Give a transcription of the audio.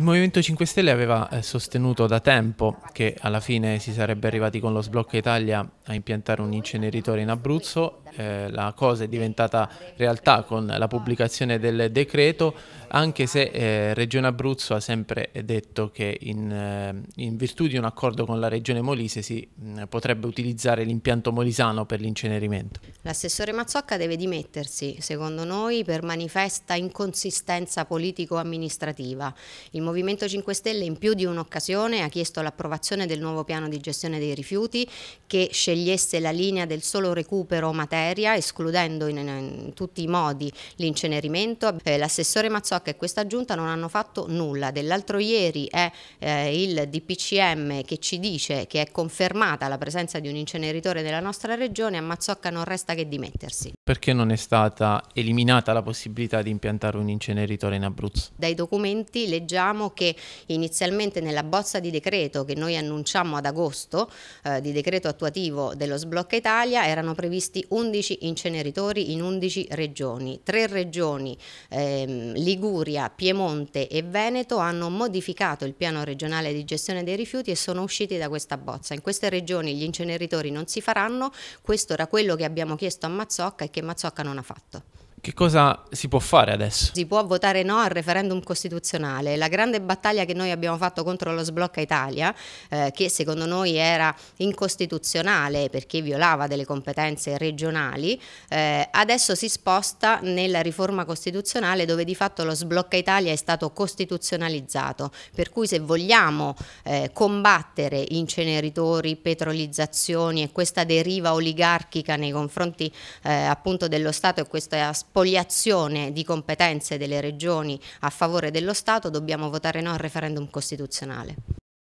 Il Movimento 5 Stelle aveva eh, sostenuto da tempo che alla fine si sarebbe arrivati con lo sblocco Italia a impiantare un inceneritore in Abruzzo, eh, la cosa è diventata realtà con la pubblicazione del decreto, anche se eh, Regione Abruzzo ha sempre detto che in, eh, in, virtù di un accordo con la Regione Molise si mh, mm, potrebbe utilizzare l'impianto molisano per l'incenerimento. L'assessore Mazzocca deve dimettersi, secondo noi, per manifesta inconsistenza politico-amministrativa. Il Movimento 5 Stelle in più di un'occasione ha chiesto l'approvazione del nuovo piano di gestione dei rifiuti che scegliesse la linea del solo recupero materia escludendo in, in tutti i modi l'incenerimento. Eh, l'assessore Mazzocca e questa giunta non hanno fatto nulla. Dell'altro ieri è eh, il DPCM che ci dice che è confermata la presenza di un inceneritore nella nostra regione, a Mazzocca non resta che dimettersi. Perché non è stata eliminata la possibilità di impiantare un inceneritore in Abruzzo? Dai documenti leggiamo diciamo che inizialmente nella bozza di decreto che noi annunciamo ad agosto, eh, di decreto attuativo dello Sblocca Italia, erano previsti 11 inceneritori in 11 regioni. Tre regioni, ehm, Liguria, Piemonte e Veneto, hanno modificato il piano regionale di gestione dei rifiuti e sono usciti da questa bozza. In queste regioni gli inceneritori non si faranno, questo era quello che abbiamo chiesto a Mazzocca e che Mazzocca non ha fatto. Che cosa si può fare adesso? Si può votare no al referendum costituzionale. La grande battaglia che noi abbiamo fatto contro lo sblocca Italia, eh, che secondo noi era incostituzionale perché violava delle competenze regionali, eh, adesso si sposta nella riforma costituzionale dove di fatto lo sblocca Italia è stato costituzionalizzato. Per cui se vogliamo eh, combattere inceneritori, petrolizzazioni e questa deriva oligarchica nei confronti eh, appunto dello Stato e questa aspetto spogliazione di competenze delle regioni a favore dello Stato dobbiamo votare no al referendum costituzionale.